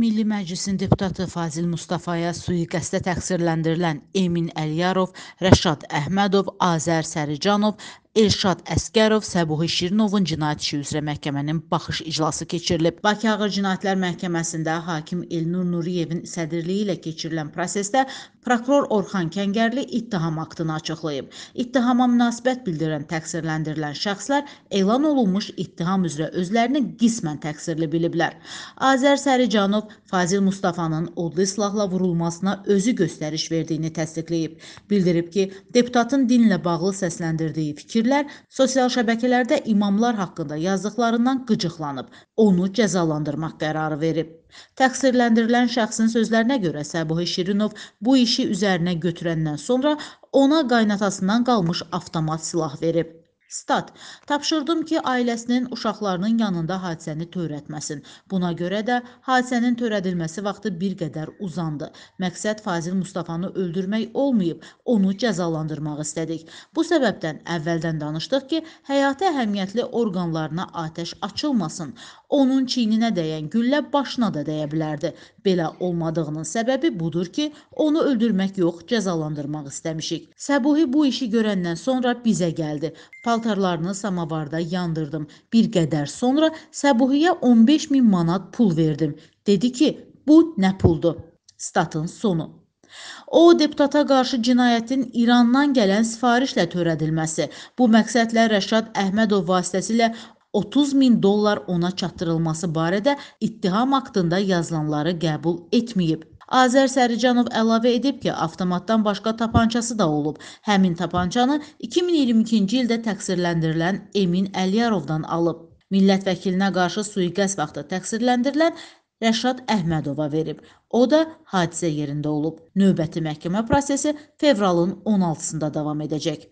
Milli Məclisin deputatı Fazil Mustafaya sui-qəsdə təqsirləndirilən Emin Əliyarov, Rəşad Əhmədov, Azər Səricanov Elşad Əskərov, Səbuhi Şirinovun cinayət işi üzrə məhkəmənin baxış iclası keçirilib. Bakı Ağır Cinayətlər Məhkəməsində hakim Elnur Nuriyevin sədrliyi ilə keçirilən prosesdə prokuror Orxan Kəngərli ittiham aktını açıqlayıb. İttihama münasibət bildirən təqsirləndirilən şəxslər elan olunmuş ittiham üzrə özlərini qismən təqsirli biliblər. Azər Səricanov Fazil Mustafanın odlu silahla vurulmasına özü göstəriş verdiyini təsdiqləyib. Bildirib ki, deputatın dinlə bağlı səsləndirdiyi fikir müfəkkirlər sosial şəbəkələrdə imamlar haqqında yazdıqlarından qıcıqlanıb, onu cəzalandırmaq qərarı verib. Təqsirləndirilən şəxsin sözlərinə görə Səbuhi Şirinov bu işi üzərinə götürəndən sonra ona qaynatasından qalmış avtomat silah verib. Stat: Tapşırdım ki, ailəsinin uşaqlarının yanında hadisəni törətməsin. Buna görə də hadisənin törədilməsi vaxtı bir qədər uzandı. Məqsəd Fazil Mustafanı öldürmək olmayıb, onu cəzalandırmaq istədik. Bu səbəbdən əvvəldən danışdıq ki, həyati əhəmiyyətli orqanlarına atəş açılmasın. Onun çiyninə dəyən güllə başına da dəyə bilərdi. Belə olmadığının səbəbi budur ki, onu öldürmək yox, cəzalandırmaq istəmişik. Səbuhi bu işi görəndən sonra bizə gəldi. Pal paltarlarını samavarda yandırdım. Bir qədər sonra Səbuhiyə 15 min manat pul verdim. Dedi ki, bu nə puldur? Statın sonu. O, deputata qarşı cinayətin İrandan gələn sifarişlə törədilməsi, bu məqsədlə Rəşad Əhmədov vasitəsilə 30 min dollar ona çatdırılması barədə ittiham aktında yazılanları qəbul etməyib. Azər Səricanov əlavə edib ki, avtomatdan başqa tapançası da olub. Həmin tapançanı 2022-ci ildə təqsirləndirilən Emin Əliyarovdan alıb. Millət vəkilinə qarşı sui-qəsd vaxtı təqsirləndirilən Rəşad Əhmədova verib. O da hadisə yerində olub. Növbəti məhkəmə prosesi fevralın 16-sında davam edəcək.